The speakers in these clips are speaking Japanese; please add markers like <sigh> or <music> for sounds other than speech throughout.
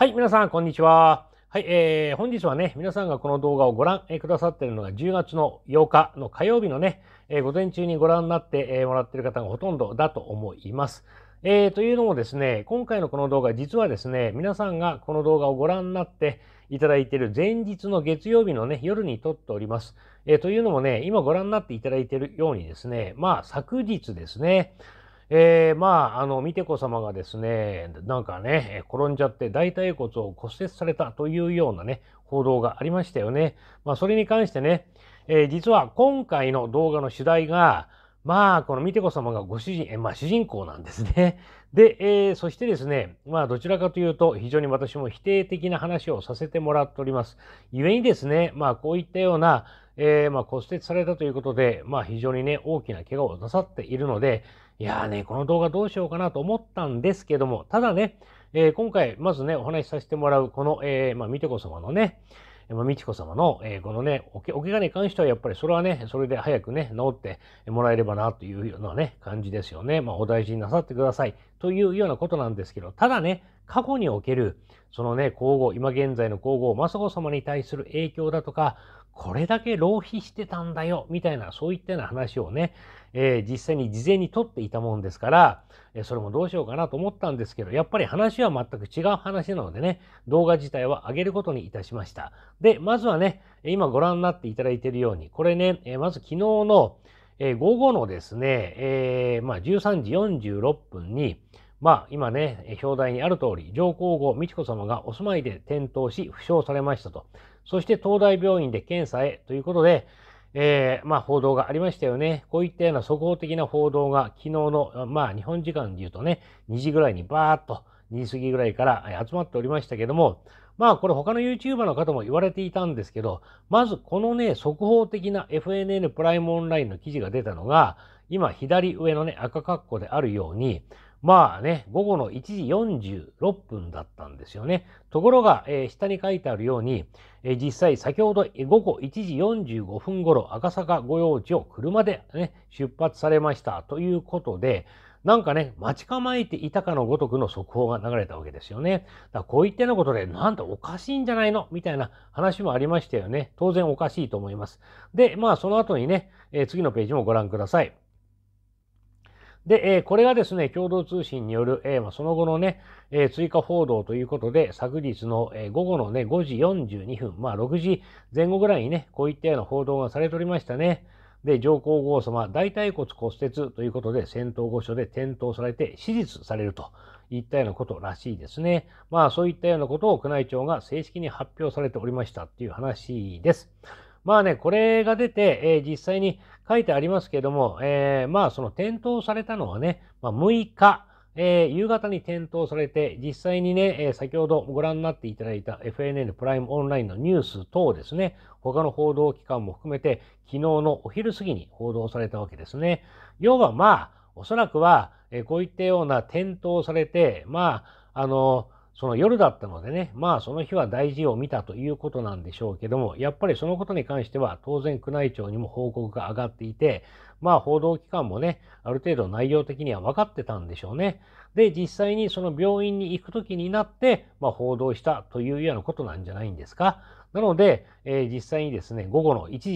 はい、皆さん、こんにちは。はい、えー、本日はね、皆さんがこの動画をご覧、えー、くださっているのが10月の8日の火曜日のね、えー、午前中にご覧になって、えー、もらっている方がほとんどだと思います。えー、というのもですね、今回のこの動画、実はですね、皆さんがこの動画をご覧になっていただいている前日の月曜日のね、夜に撮っております。えー、というのもね、今ご覧になっていただいているようにですね、まあ、昨日ですね、えー、まあ、あの、見て子様がですね、なんかね、転んじゃって大腿骨を骨折されたというようなね、報道がありましたよね。まあ、それに関してね、えー、実は今回の動画の主題が、まあ、この見て子様がご主人、えまあ、主人公なんですね。で、えー、そしてですね、まあ、どちらかというと、非常に私も否定的な話をさせてもらっております。故にですね、まあ、こういったような、えー、まあ、骨折されたということで、まあ、非常にね、大きな怪我をなさっているので、いやーね、この動画どうしようかなと思ったんですけども、ただね、えー、今回、まずね、お話しさせてもらう、この、えー、まあ、みてこ様のね、まあ、美智子様の、えー、このね、おけ、お怪我に関しては、やっぱりそれはね、それで早くね、治ってもらえればな、というようなね、感じですよね。まあ、お大事になさってください、というようなことなんですけど、ただね、過去における、そのね、皇后、今現在の皇后、雅子様に対する影響だとか、これだけ浪費してたんだよ、みたいな、そういったような話をね、えー、実際に事前に撮っていたもんですから、えそれもどうしようかなと思ったんですけど、やっぱり話は全く違う話なのでね、動画自体は上げることにいたしました。で、まずはね、今ご覧になっていただいているように、これね、えまず昨日の、え午後のですね、えー、まあ、13時46分に、まあ今ね、表題にある通り、上皇后美智子様がお住まいで転倒し、負傷されましたと。そして東大病院で検査へということで、えー、まあ、報道がありましたよね。こういったような速報的な報道が昨日の、まあ、日本時間で言うとね、2時ぐらいにバーっと、2時過ぎぐらいから集まっておりましたけども、まあこれ他の YouTuber の方も言われていたんですけど、まずこのね、速報的な FNN プライムオンラインの記事が出たのが、今左上のね、赤括弧であるように、まあね、午後の1時46分だったんですよね。ところが、えー、下に書いてあるように、えー、実際先ほど午後1時45分頃赤坂御用地を車で、ね、出発されましたということで、なんかね、待ち構えていたかのごとくの速報が流れたわけですよね。だこういったようなことで、なんとおかしいんじゃないのみたいな話もありましたよね。当然おかしいと思います。で、まあその後にね、えー、次のページもご覧ください。で、えこれがですね、共同通信による、えまその後のね、え追加報道ということで、昨日の、え午後のね、5時42分、まあ6時前後ぐらいにね、こういったような報道がされておりましたね。で、上皇后様、大腿骨骨折ということで、戦闘御所で転倒されて手術されるといったようなことらしいですね。まあ、そういったようなことを宮内庁が正式に発表されておりましたっていう話です。まあね、これが出て、えー、実際に書いてありますけども、えー、まあその点灯されたのはね、まあ、6日、えー、夕方に点灯されて、実際にね、えー、先ほどご覧になっていただいた FNN プライムオンラインのニュース等ですね、他の報道機関も含めて、昨日のお昼過ぎに報道されたわけですね。要はまあ、おそらくは、えー、こういったような点灯されて、まあ、あのーその夜だったのでね、まあその日は大事を見たということなんでしょうけども、やっぱりそのことに関しては当然宮内庁にも報告が上がっていて、まあ報道機関もね、ある程度内容的には分かってたんでしょうね。で、実際にその病院に行く時になって、まあ、報道したというようなことなんじゃないんですか。なので、えー、実際にですね、午後の1時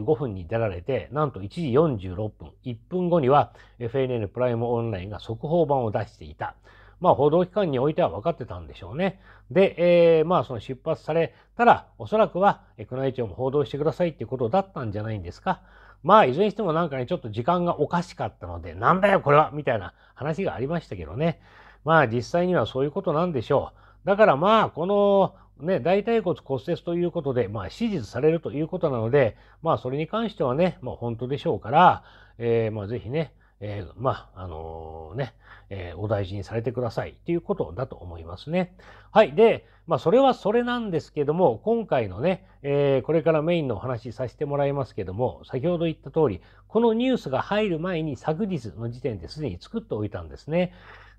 45分に出られて、なんと1時46分、1分後には FNN プライムオンラインが速報版を出していた。まあ、報道機関においては分かってたんでしょうね。で、えー、まあ、その出発されたら、おそらくは、宮内庁も報道してくださいっていうことだったんじゃないんですか。まあ、いずれにしてもなんかね、ちょっと時間がおかしかったので、なんだよ、これはみたいな話がありましたけどね。まあ、実際にはそういうことなんでしょう。だからまあ、この、ね、大腿骨骨折ということで、まあ、手術されるということなので、まあ、それに関してはね、まあ、本当でしょうから、えー、まあ、ぜひね、えー、まあ、あのー、ね、えー、お大事にされてくださいっていうことだと思いますね。はい。で、まあ、それはそれなんですけども、今回のね、えこれからメインのお話しさせてもらいますけども、先ほど言った通り、このニュースが入る前に昨日の時点ですでに作っておいたんですね。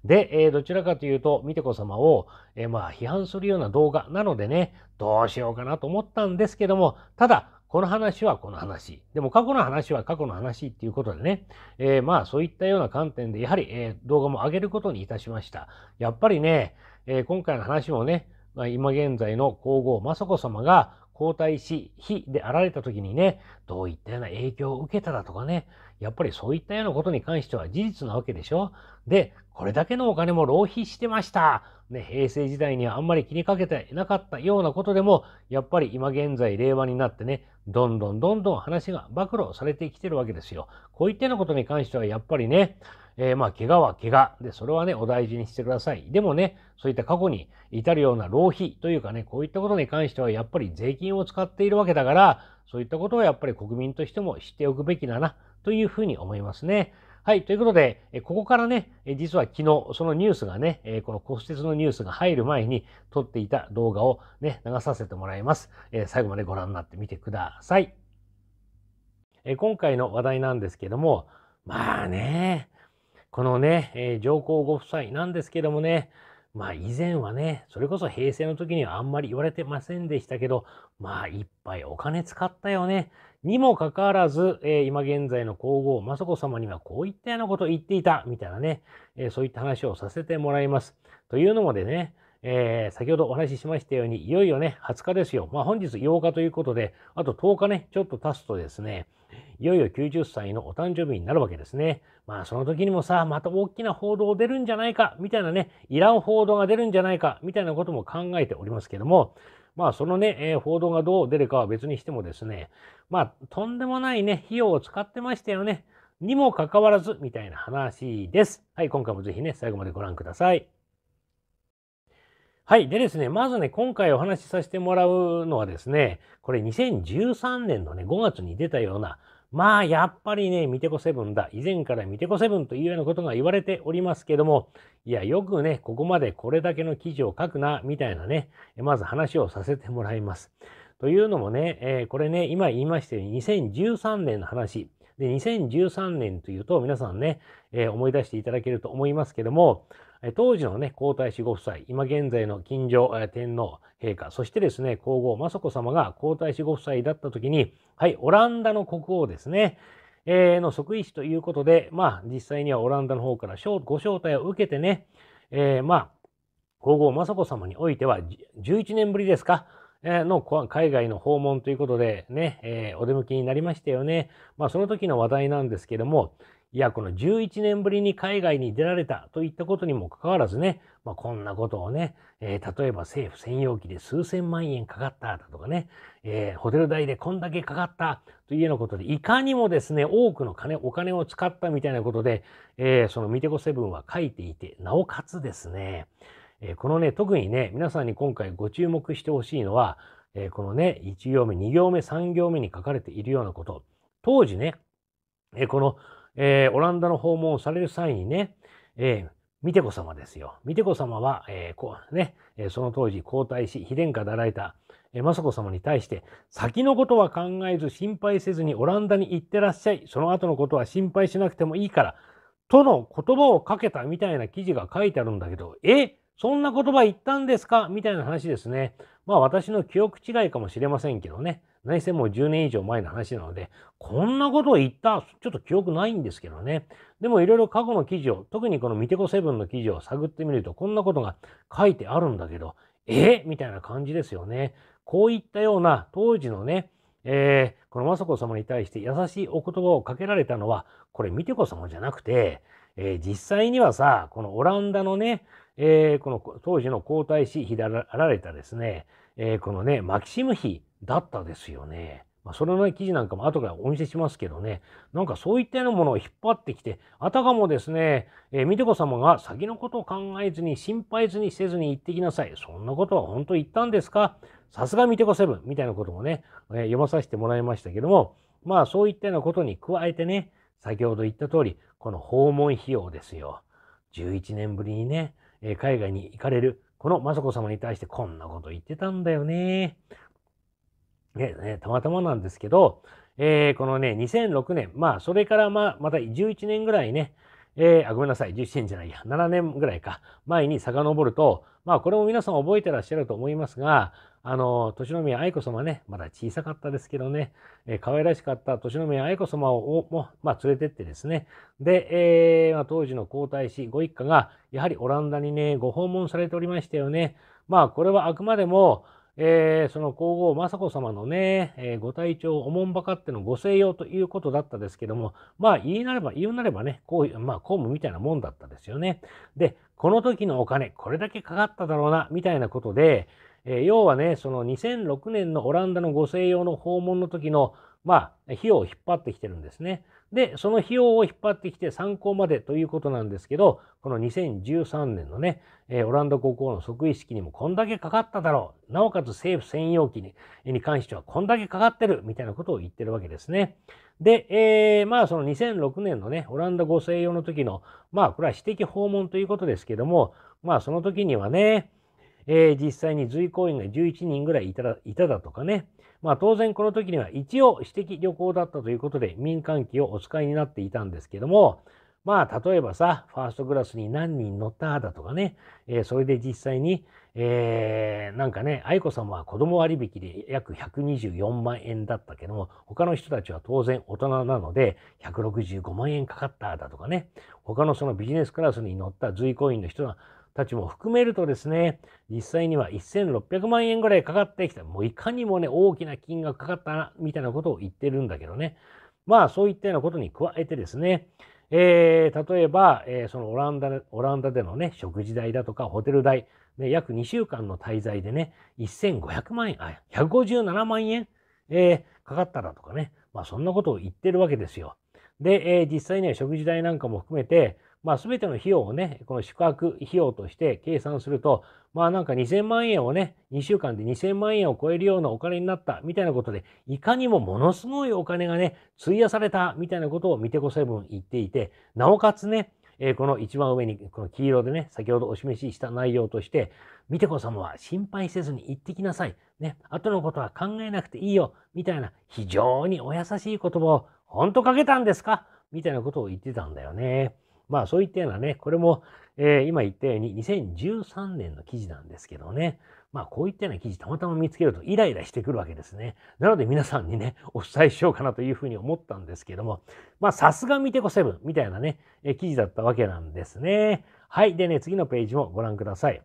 で、えー、どちらかというと、みてこ様を、えー、まあ、批判するような動画なのでね、どうしようかなと思ったんですけども、ただ、この話はこの話。でも過去の話は過去の話っていうことでね、えー、まあそういったような観点で、やはり、えー、動画も上げることにいたしました。やっぱりね、えー、今回の話もね、まあ、今現在の皇后雅子様が皇太子妃であられた時にね、どういったような影響を受けただとかね、やっぱりそういったようなことに関しては事実なわけでしょ。で、これだけのお金も浪費してました。ね、平成時代にはあんまり気にかけてなかったようなことでも、やっぱり今現在令和になってね、どんどんどんどん話が暴露されてきてるわけですよ。こういったようなことに関してはやっぱりね、えー、まあ、怪我は怪我で、それはね、お大事にしてください。でもね、そういった過去に至るような浪費というかね、こういったことに関してはやっぱり税金を使っているわけだから、そういったことはやっぱり国民としても知っておくべきだな、というふうに思いますね。はい、ということで、ここからね、実は昨日、そのニュースがね、この骨折のニュースが入る前に撮っていた動画をね、流させてもらいます。最後までご覧になってみてください。今回の話題なんですけども、まあね、このね、上皇ご夫妻なんですけどもね、まあ以前はね、それこそ平成の時にはあんまり言われてませんでしたけど、まあいっぱいお金使ったよね。にもかかわらず、えー、今現在の皇后雅子様にはこういったようなことを言っていた、みたいなね、えー、そういった話をさせてもらいます。というのもでね、えー、先ほどお話ししましたように、いよいよね、20日ですよ。まあ、本日8日ということで、あと10日ね、ちょっと経つとですね、いよいよ90歳のお誕生日になるわけですね。まあ、その時にもさ、また大きな報道出るんじゃないか、みたいなね、いらん報道が出るんじゃないか、みたいなことも考えておりますけども、まあ、そのね、えー、報道がどう出るかは別にしてもですね、まあ、とんでもないね、費用を使ってましたよね。にもかかわらず、みたいな話です。はい、今回もぜひね、最後までご覧ください。はい。でですね、まずね、今回お話しさせてもらうのはですね、これ2013年のね、5月に出たような、まあ、やっぱりね、ミテコセブンだ。以前からミテコセブンというようなことが言われておりますけども、いや、よくね、ここまでこれだけの記事を書くな、みたいなね、まず話をさせてもらいます。というのもね、えー、これね、今言いましたように2013年の話。で、2013年というと皆さんね、えー、思い出していただけると思いますけども、当時のね、皇太子ご夫妻、今現在の近所天皇陛下、そしてですね、皇后雅子様が皇太子ご夫妻だった時に、はい、オランダの国王ですね、えー、の即位死ということで、まあ、実際にはオランダの方からご招待を受けてね、えー、まあ、皇后雅子様においては、11年ぶりですか、の海外の訪問ということでね、えー、お出向きになりましたよね。まあその時の話題なんですけども、いや、この11年ぶりに海外に出られたといったことにもかかわらずね、まあ、こんなことをね、えー、例えば政府専用機で数千万円かかっただとかね、えー、ホテル代でこんだけかかったというようなことで、いかにもですね、多くの金、お金を使ったみたいなことで、えー、そのミテコセブンは書いていて、なおかつですね、えこのね、特にね、皆さんに今回ご注目してほしいのは、えこのね、1行目、2行目、3行目に書かれているようなこと。当時ね、えこのえー、オランダの訪問をされる際にね、えー、て手子様ですよ。見て子様は、えー、こうね、その当時皇太子、妃殿下だられた、えー、雅子様に対して、先のことは考えず心配せずにオランダに行ってらっしゃい、その後のことは心配しなくてもいいから、との言葉をかけたみたいな記事が書いてあるんだけど、えそんな言葉言ったんですかみたいな話ですね。まあ私の記憶違いかもしれませんけどね。内戦も10年以上前の話なので、こんなことを言った、ちょっと記憶ないんですけどね。でもいろいろ過去の記事を、特にこのミテコセブンの記事を探ってみると、こんなことが書いてあるんだけど、えみたいな感じですよね。こういったような当時のね、えー、この雅子様に対して優しいお言葉をかけられたのは、これ、美手子様じゃなくて、えー、実際にはさ、このオランダのね、えー、この当時の皇太子左られたですね、えこのね、マキシム妃だったですよね。まあ、それの記事なんかも後からお見せしますけどね、なんかそういったようなものを引っ張ってきて、あたかもですね、えー、美手子様が先のことを考えずに、心配ずにせずに行ってきなさい。そんなことは本当言ったんですかさすがみてこセブンみたいなこともね、えー、読まさせてもらいましたけども、まあそういったようなことに加えてね、先ほど言った通り、この訪問費用ですよ。11年ぶりにね、えー、海外に行かれる、この雅子様に対してこんなこと言ってたんだよね。ね、ね、たまたまなんですけど、えー、このね、2006年、まあ、それからまあ、また11年ぐらいね、えー、あ、ごめんなさい、11年じゃないや、7年ぐらいか、前に遡ると、まあ、これも皆さん覚えてらっしゃると思いますが、あの、年宮愛子様ね、まだ小さかったですけどね、えー、可愛らしかった年宮愛子様をも、まあ、連れてってですね、で、えー、まあ、当時の皇太子ご一家が、やはりオランダにね、ご訪問されておりましたよね。まあ、これはあくまでも、えー、その皇后雅子様のね、えー、ご体調おもんばかってのご静養ということだったですけども、まあ言いなれば、言うなればね、こう、まあ公務みたいなもんだったですよね。で、この時のお金、これだけかかっただろうな、みたいなことで、えー、要はね、その2006年のオランダのご静養の訪問の時の、まあ、費用を引っ張ってきてるんですね。で、その費用を引っ張ってきて参考までということなんですけど、この2013年のね、えー、オランダ国王の即位式にもこんだけかかっただろう。なおかつ政府専用機にに関してはこんだけかかってるみたいなことを言ってるわけですね。で、えー、まあその2006年のね、オランダご静養の時の、まあこれは私的訪問ということですけども、まあその時にはね、えー、実際に随行員が11人ぐらいいただとかね、まあ当然この時には一応私的旅行だったということで民間機をお使いになっていたんですけども、まあ例えばさ、ファーストクラスに何人乗っただとかね、えー、それで実際に、えー、なんかね、愛子さまは子供割引で約124万円だったけども、他の人たちは当然大人なので165万円かかっただとかね、他のそのビジネスクラスに乗った随行員の人はたちも含めるとですね、実際には1600万円ぐらいかかってきた。もういかにもね、大きな金額かかったな、みたいなことを言ってるんだけどね。まあ、そういったようなことに加えてですね、えー、例えば、えー、そのオランダ、オランダでのね、食事代だとかホテル代、ね、約2週間の滞在でね、1500万円、あ、157万円、えー、かかっただとかね、まあそんなことを言ってるわけですよ。で、えー、実際には食事代なんかも含めて、まあ、全ての費用をね、この宿泊費用として計算すると、まあなんか2000万円をね、2週間で2000万円を超えるようなお金になったみたいなことで、いかにもものすごいお金がね、費やされたみたいなことを見てこセブン言っていて、なおかつね、えー、この一番上にこの黄色でね、先ほどお示しした内容として、見てこ様は心配せずに行ってきなさい。ね、後のことは考えなくていいよ。みたいな非常にお優しい言葉を、本当かけたんですかみたいなことを言ってたんだよね。まあそういったようなね、これも、えー、今言ったように2013年の記事なんですけどね、まあこういったような記事たまたま見つけるとイライラしてくるわけですね。なので皆さんにね、お伝えしようかなというふうに思ったんですけども、まあさすがミてこセブンみたいなね、え記事だったわけなんですね。はい。でね、次のページもご覧ください。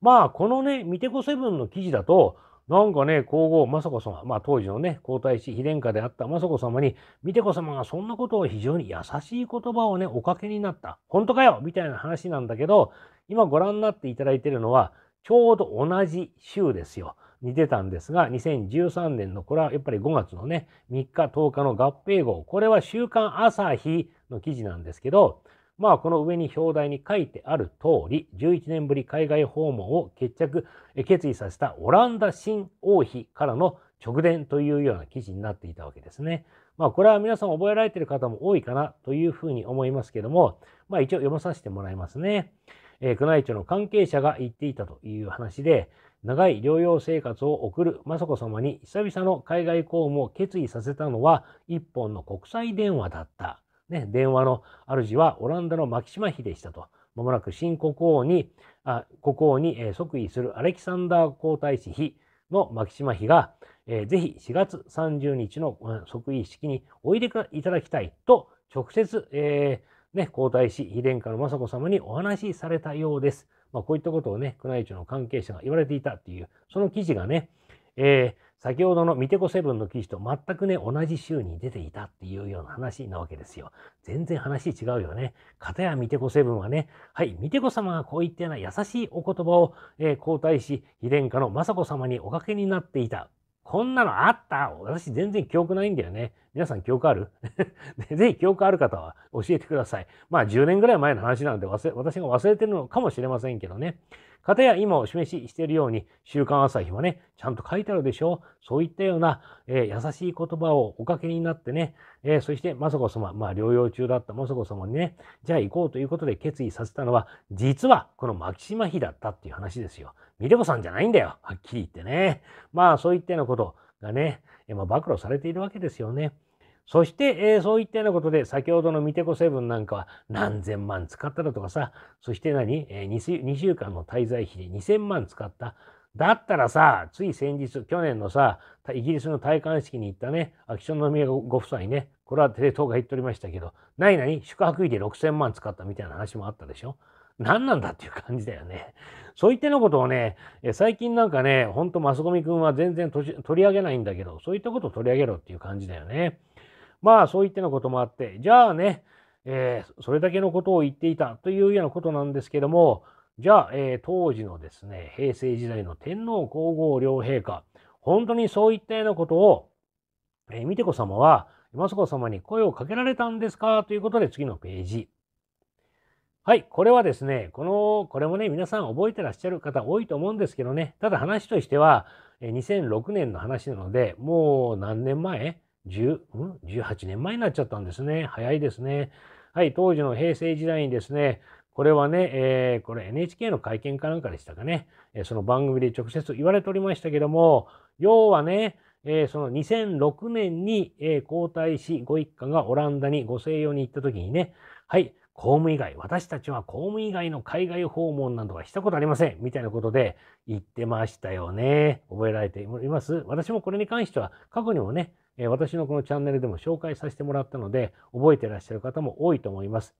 まあこのね、見てこセブンの記事だと、なんかね、皇后雅子様、まあ当時のね、皇太子妃殿下であった雅子様に、美て子様がそんなことを非常に優しい言葉をね、おかけになった。本当かよみたいな話なんだけど、今ご覧になっていただいているのは、ちょうど同じ週ですよ。似てたんですが、2013年の、これはやっぱり5月のね、3日、10日の合併号。これは週刊朝日の記事なんですけど、まあ、この上に表題に書いてある通り、11年ぶり海外訪問を決着、決意させたオランダ新王妃からの直伝というような記事になっていたわけですね。まあ、これは皆さん覚えられている方も多いかなというふうに思いますけども、まあ、一応読まさせてもらいますね。えー、宮内庁の関係者が言っていたという話で、長い療養生活を送る雅子様に久々の海外公務を決意させたのは一本の国際電話だった。ね、電話の主はオランダのマキシマ妃でしたと。まもなく新国王に、あ国王に、え即位するアレキサンダー皇太子妃のマキシマ妃が、えー、ぜひ4月30日の、即位式においでいただきたいと直接、えー、ね、皇太子妃殿下の雅子様にお話しされたようです。まあ、こういったことをね、宮内庁の関係者が言われていたっていう、その記事がね、えー、先ほどのミテコセブンの記事と全くね、同じ週に出ていたっていうような話なわけですよ。全然話違うよね。片やミテコセブンはね、はい、ミテコ様がこういったような優しいお言葉を、えー、皇太子、妃殿下の雅子様におかけになっていた。こんなのあった私全然記憶ないんだよね。皆さん記憶ある <laughs> ぜひ記憶ある方は教えてください。まあ10年ぐらい前の話なので私が忘れてるのかもしれませんけどね。かたや今お示ししているように、週刊朝日はね、ちゃんと書いてあるでしょうそういったような、えー、優しい言葉をおかけになってね、えー、そしてまさこ様、まあ療養中だったまさこ様にね、じゃあ行こうということで決意させたのは、実はこの牧島妃だったっていう話ですよ。みでこさんじゃないんだよ。はっきり言ってね。まあそういったようなことがね、まあ、暴露されているわけですよね。そして、えー、そういったようなことで、先ほどのミテコセブンなんかは何千万使っただとかさ、そして何、えー2、週間の滞在費で2000万使った。だったらさ、つい先日、去年のさ、イギリスの戴冠式に行ったね、秋篠宮ご夫妻ね、これはテレ東が言っておりましたけど、何々、宿泊費で6000万使ったみたいな話もあったでしょ。何なんだっていう感じだよね。そういったようなことをね、最近なんかね、ほんとマスコミ君は全然取り上げないんだけど、そういったことを取り上げろっていう感じだよね。まあ、そういったようなこともあって、じゃあね、えー、それだけのことを言っていたというようなことなんですけども、じゃあ、えー、当時のですね、平成時代の天皇皇后両陛下、本当にそういったようなことを、えー、美子様は、スコ様に声をかけられたんですかということで次のページ。はい、これはですね、この、これもね、皆さん覚えてらっしゃる方多いと思うんですけどね、ただ話としては、2006年の話なので、もう何年前 ?10、うん ?18 年前になっちゃったんですね。早いですね。はい、当時の平成時代にですね、これはね、えー、これ NHK の会見かなんかでしたかね、えその番組で直接言われておりましたけども、要はね、えー、その2006年に、え交代し、ご一家がオランダにご静養に行った時にね、はい、公務以外、私たちは公務以外の海外訪問などはしたことありません。みたいなことで言ってましたよね。覚えられています。私もこれに関しては過去にもね、私のこのチャンネルでも紹介させてもらったので、覚えてらっしゃる方も多いと思います。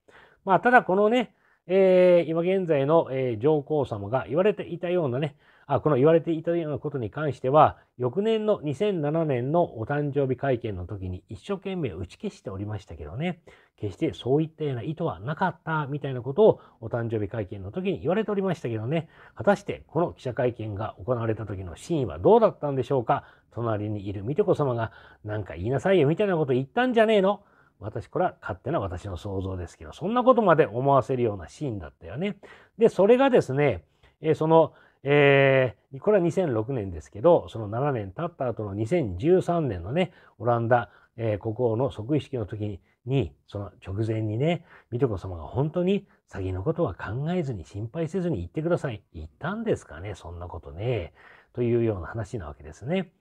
まあ、ただこのね、えー、今現在の、えー、上皇様が言われていたようなね、あ、この言われていたようなことに関しては、翌年の2007年のお誕生日会見の時に一生懸命打ち消しておりましたけどね、決してそういったような意図はなかったみたいなことをお誕生日会見の時に言われておりましたけどね、果たしてこの記者会見が行われた時の真意はどうだったんでしょうか隣にいるみて子様が、なんか言いなさいよみたいなこと言ったんじゃねえの私、これは勝手な私の想像ですけど、そんなことまで思わせるようなシーンだったよね。で、それがですね、えその、えー、これは2006年ですけど、その7年経った後の2013年のね、オランダ、えー、国王の即位式の時に、その直前にね、美智子様が本当に詐欺のことは考えずに心配せずに言ってください。言ったんですかね、そんなことね。というような話なわけですね。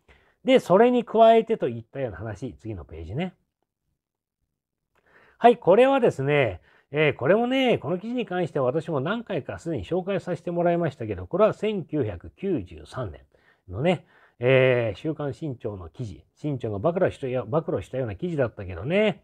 で、それに加えてといったような話、次のページね。はい、これはですね、えー、これもね、この記事に関しては私も何回かすでに紹介させてもらいましたけど、これは1993年のね、えー、週刊新潮の記事、新潮が暴露した暴露したような記事だったけどね、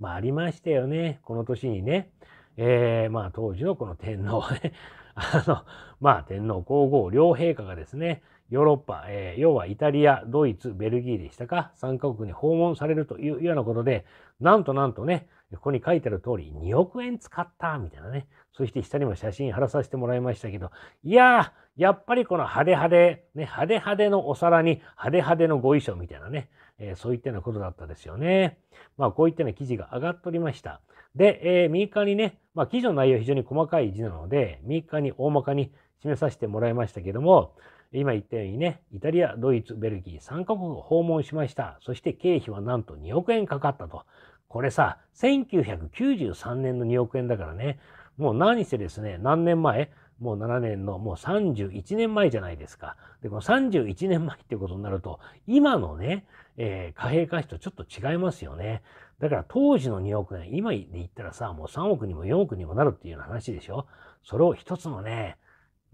まあありましたよね、この年にね。えー、まあ当時のこの天皇ね、<laughs> あの、まあ天皇皇后両陛下がですね、ヨーロッパ、えー、要はイタリア、ドイツ、ベルギーでしたか、3カ国に訪問されるというようなことで、なんとなんとね、ここに書いてある通り、2億円使った、みたいなね。そして下にも写真貼らさせてもらいましたけど、いやー、やっぱりこの派手派手、ね、派手派手のお皿に派手派手のご衣装みたいなね、えー、そういったようなことだったですよね。まあ、こういったような記事が上がっておりました。で、えー、右側にね、まあ、記事の内容非常に細かい字なので、右側に大まかに示させてもらいましたけども、今言ったようにね、イタリア、ドイツ、ベルギー3カ国を訪問しました。そして経費はなんと2億円かかったと。これさ、1993年の2億円だからね、もう何せですね、何年前もう7年のもう31年前じゃないですか。で、この31年前ってことになると、今のね、えー、貨幣価値とちょっと違いますよね。だから当時の2億円、今で言ったらさ、もう3億にも4億にもなるっていうような話でしょ。それを一つのね、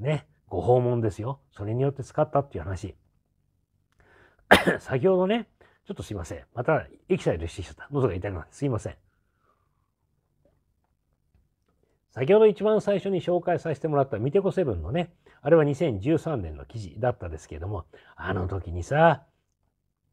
ね、ご訪問ですよ。それによって使ったっていう話。<coughs> 先ほどね、ちょっとすいません。またエキサイトしてきちゃった。喉が痛くなってすいません。先ほど一番最初に紹介させてもらったミテコセブンのね、あれは2013年の記事だったですけれども、あの時にさ、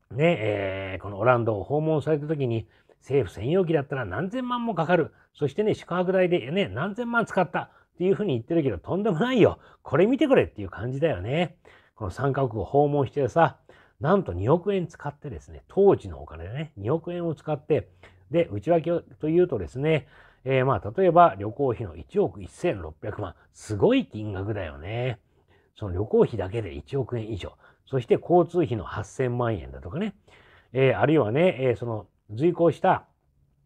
ね、えー、このオランダを訪問された時に、政府専用機だったら何千万もかかる。そしてね、宿泊代でね、何千万使った。っていうふうに言ってるけど、とんでもないよ。これ見てくれっていう感じだよね。この3角国を訪問してさ、なんと2億円使ってですね、当時のお金でね、2億円を使って、で、内訳というとですね、えー、まあ、例えば旅行費の1億1600万。すごい金額だよね。その旅行費だけで1億円以上。そして交通費の8000万円だとかね。えー、あるいはね、えー、その随行した、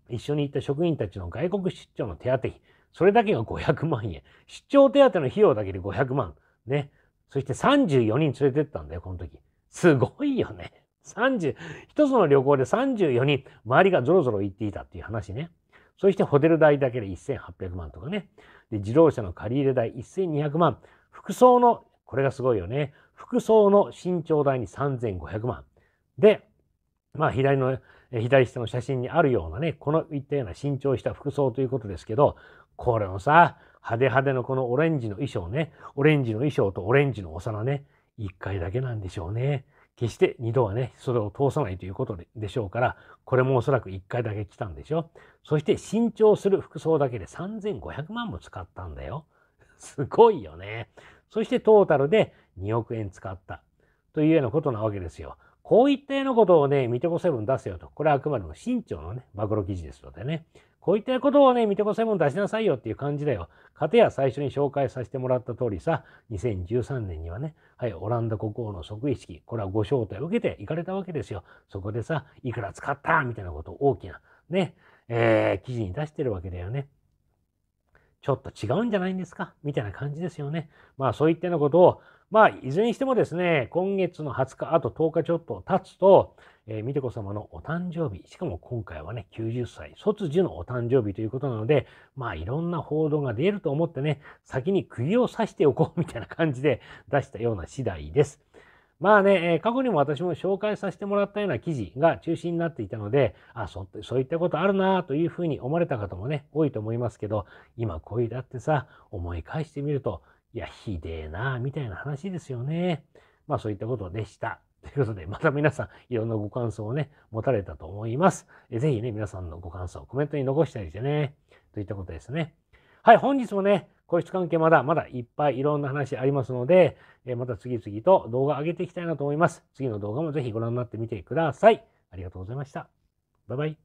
一緒に行った職員たちの外国出張の手当費。それだけが500万円。出張手当の費用だけで500万。ね。そして34人連れてったんだよ、この時。すごいよね。30、一つの旅行で34人、周りがぞろぞろ行っていたっていう話ね。そしてホテル代だけで1800万とかね。で、自動車の借り入れ代1200万。服装の、これがすごいよね。服装の身長代に3500万。で、まあ左の、左下の写真にあるようなね、このいったような身長した服装ということですけど、これもさ、派手派手のこのオレンジの衣装ね、オレンジの衣装とオレンジのお皿ね、一回だけなんでしょうね。決して二度はね、それを通さないということでしょうから、これもおそらく一回だけ来たんでしょ。そして新調する服装だけで3500万も使ったんだよ。すごいよね。そしてトータルで2億円使った。というようなことなわけですよ。こういったようなことをね、ミテコ7出せよと。これはあくまでも新潮のね、暴露記事ですのでね。こういったことをね、ミテコ7出しなさいよっていう感じだよ。かてや最初に紹介させてもらった通りさ、2013年にはね、はい、オランダ国王の即位式、これはご招待を受けて行かれたわけですよ。そこでさ、いくら使ったみたいなことを大きな、ね、えー、記事に出してるわけだよね。ちょっと違うんじゃないんですかみたいな感じですよね。まあそういったようなことを、まあ、いずれにしてもですね、今月の20日、あと10日ちょっと経つと、えー、美手子様のお誕生日、しかも今回はね、90歳、卒寿のお誕生日ということなので、まあ、いろんな報道が出ると思ってね、先に釘を刺しておこうみたいな感じで出したような次第です。まあね、過去にも私も紹介させてもらったような記事が中心になっていたので、あ、そそういったことあるなというふうに思われた方もね、多いと思いますけど、今こういうだってさ、思い返してみると、いや、ひでえな、みたいな話ですよね。まあそういったことでした。<laughs> ということで、また皆さん、いろんなご感想をね、持たれたと思います。えぜひね、皆さんのご感想、コメントに残したりしてね、といったことですね。はい、本日もね、個室関係まだまだいっぱいいろんな話ありますので、えまた次々と動画上げていきたいなと思います。次の動画もぜひご覧になってみてください。ありがとうございました。バイバイ。